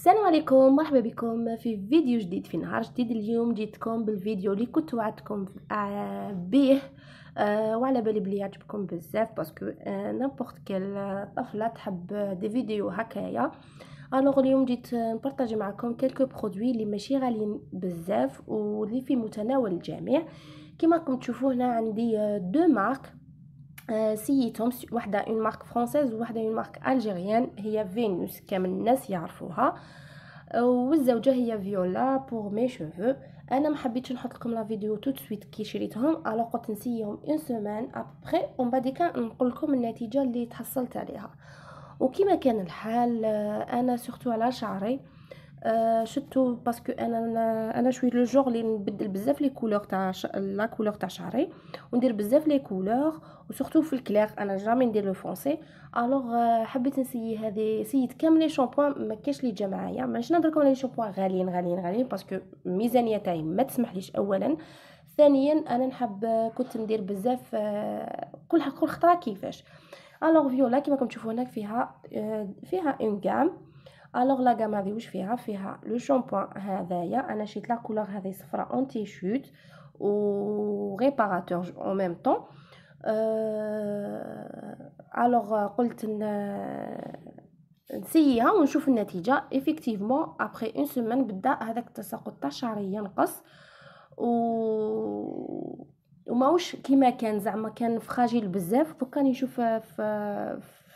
السلام عليكم مرحبا بكم في فيديو جديد في نهار جديد اليوم جيتكم بالفيديو اللي كنت وعدتكم آه، به آه، وعلى بالي بلي يعجبكم بزاف باسكو أه نيمبورط كيل طفله تحب دي فيديو هكايا الوغ اليوم جيت نبارطاجي معكم كلكو برودوي اللي ماشي غاليين بزاف واللي في متناول الجميع كما راكم تشوفوا هنا عندي دو آه، مارك سيتهم وحده اون مارك فرونسيز وحده اون مارك الجيريان هي فينوس كامل الناس يعرفوها والزوجه هي فيولا بور مي شوفو انا ما حبيتش نحط لكم لا فيديو توت سويت كي شريتهم الو قلت نسيهم اون سومان ابري ومن بعد كان نقول لكم النتيجه اللي تحصلت عليها وكما كان الحال انا سورتو على شعري شتو euh, باسكو انا انا شوي لو جوغ اللي نبدل بزاف لي كولور تاع ش... لا كولور تاع شعري وندير بزاف لي كولور وسورتو في الكلاغ انا جامي ندير لو فونسي الوغ حبيت نسيي هذه سيت كامل لي شامبوان ما كاش لي جا معايا ماش نهضر لكم على لي شامبوان غاليين غاليين غاليين باسكو الميزانيه تاعي ما تسمحليش اولا ثانيا انا نحب آه، كنت ندير بزاف آه، كل كل خطره كيفاش الوغ فيولا كيما راكم تشوفوا هناك فيها آه، فيها اون كام الوغ لا غام هذه واش فيها فيها لو شامبوان هذايا انا شريت لا كولور هذه صفراء اونتي شوت و ريباراتور او ميم طون الوغ قلت نسييها ونشوف النتيجه ايفيكتيفمون ابري اون سيمين بدا هذاك التساقط تاع شعري ينقص و وماوش كيما كان زعما كان فخاجيل بزاف دوكا نشوف في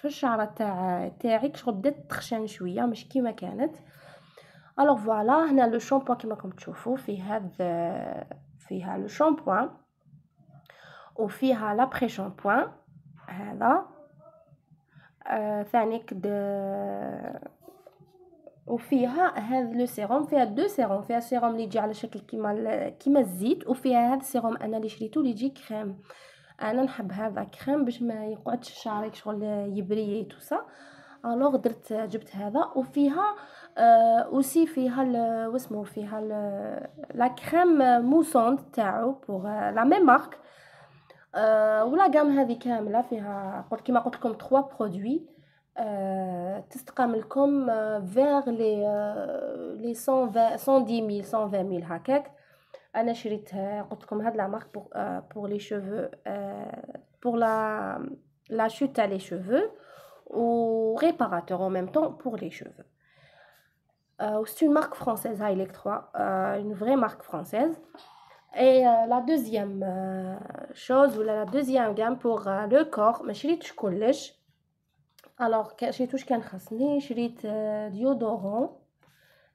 في الشعره تاع تاعك شغل بدات تخشن شويه مش كيما كانت الوغ فوالا هنا لو شامبوان كيما راكم تشوفوا فيه هذا فيها لو شامبوان وفيها لابري شامبوان هذا آه ثانيك د وفيها هذا لو سيروم فيها دو سيروم فيها سيروم اللي يجي على شكل كيما كيما الزيت وفيها هذا السيروم انا اللي شريته اللي يجي كريم انا نحب هذا كريم باش ما يقعدش شعرك شغل يبري توسا الوغ درت جبت هذا وفيها اوسي آه، وسي فيها واسمو فيها لا كريم موسوند تاعو بوغ لا ميم مارك ولا غام هذه كامله فيها قلت كيما قلت لكم 3 برودوي آه تستقام لكم فيغ لي لي 120 110 120 هكاك Un échiriteur, comme la marque pour les cheveux, pour la chute à les cheveux ou réparateur en même temps pour les cheveux. C'est une marque française, à Electro, une vraie marque française. Et la deuxième chose ou la deuxième gamme pour le corps, mais j'ai l'ai Alors j'ai tout je ne j'ai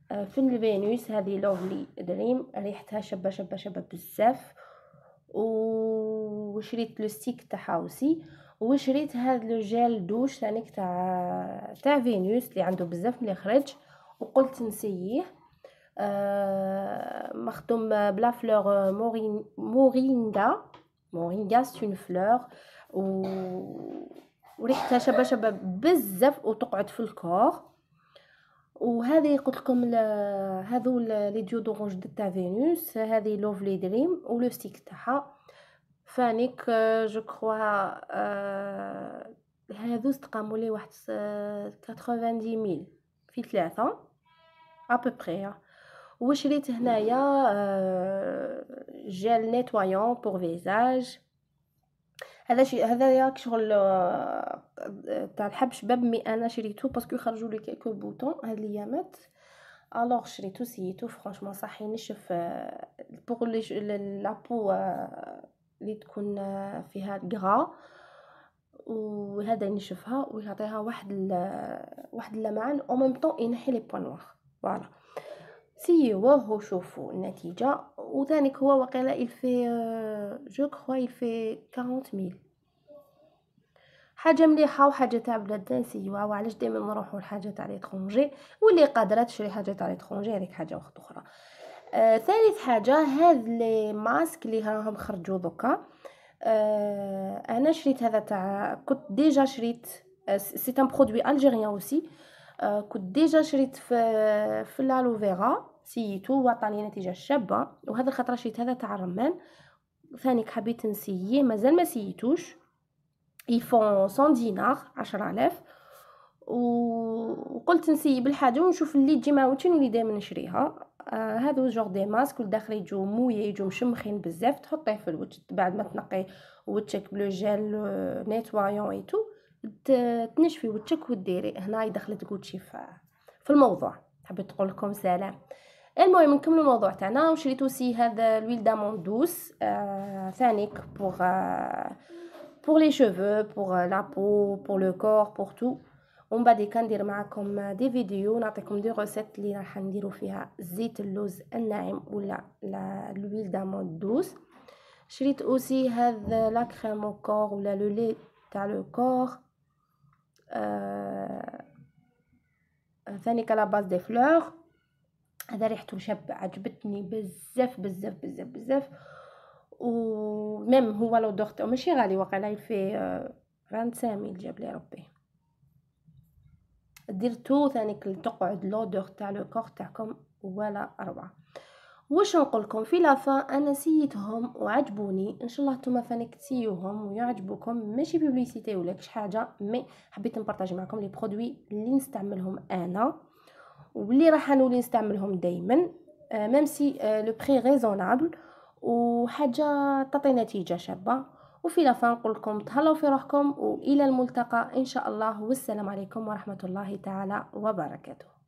فيلم الفينوس هذه لوفلي دريم ريحتها شابه شابه شابه بزاف وشريت لو ستيك تاع هاوسي وشريت هذا لو جيل دوش ثاني تاع تاع فينوس اللي عنده بزاف من خرج وقلت نسييه آه مخدوم بلا فلور مورين موريندا موريندا سي اون فلور و وريحتها شابه شابه بزاف وتقعد في الكور وهذه قلت لكم هذو لي ديودورون جدد تاع فينوس هذه لوف لي دريم ولو ستيك تاعها فانيك آه، جو كروا آه، هذو استقاموا لي واحد 90 ميل في ثلاثه بري وشريت هنايا آه، جيل نيتوايون بور فيزاج هذا شي هذا ياك شغل آه، تاع الحب شباب مي انا شريتو باسكو خرجوا لي كيكو بوطون هاد ليامات الوغ شريتو سييتو فرانشمون صح ينشف يعني آه، بوغ لي لابو اللي آه، تكون فيها غرا وهذا ينشفها ويعطيها واحد واحد اللمعان او ميم طون ينحي لي بوان نوار فوالا سيوه وشوفوا النتيجه وذلك هو وقيلا الفي جو كخوا الفي كارونت ميل حاجه مليحه وحاجه تاع بلادنا سيوه وعلاش دائما نروحو لحاجه تاع ليتخونجي واللي قادره تشري حاجه تاع ليتخونجي هاديك حاجه واحده اخرى آه ثالث حاجه هاد لي ماسك لي راهم خرجو دوكا آه انا شريت هذا تاع كنت ديجا شريت سي ان برودوي الجيريان اوسي كنت ديجا شريت في في الالوفيرا سيتو وعطاني نتيجه شابه وهذا الخطرشيت هذا تاع الرمان ثانيك حبيت نسيي مازال ما سيتوش يفون سون دينار الاف وقلت نسيب بالحاجة ونشوف اللي تجي معاوتين واللي دائما نشريها آه هادو جوغ دي ماسك لداخل يجو مويه يجو مشمخين بزاف تحطيه في الوجه بعد ما تنقي وجهك بلو جيل نيتوايون آه، ايتو تنشفي وجهك وديري هنا دخلت كلشي في الموضوع حبيت نقولكم لكم سلام And moi, je suis comme moi, je suis comme pour je suis pour the je pour comme pour je suis pour je pour comme moi, pour suis comme moi, je suis comme moi, aussi suis comme moi, je suis comme moi, je suis comme je هذا ريحته مشبع عجبتني بزاف بزاف بزاف بزاف ميم هو لو تاعو ماشي غالي واقيلا يفي آه، ران سامي جاب لي ربي درتو ثاني تقعد دوغ تاع لو كور تاعكم ولا اروع واش نقولكم في لافا انا سيتهم وعجبوني ان شاء الله نتوما ثاني تسيوهم ويعجبوكم ماشي بيبليسيتي ولا كش حاجه مي حبيت نبارطاجي معكم لي برودوي اللي نستعملهم انا واللي راح نولي نستعملهم دائما آه، ميم سي آه، لو بري ريزونابل وحاجه تعطي نتيجه شابه وفي لافان نقول لكم تهلاو في روحكم والى الملتقى ان شاء الله والسلام عليكم ورحمه الله تعالى وبركاته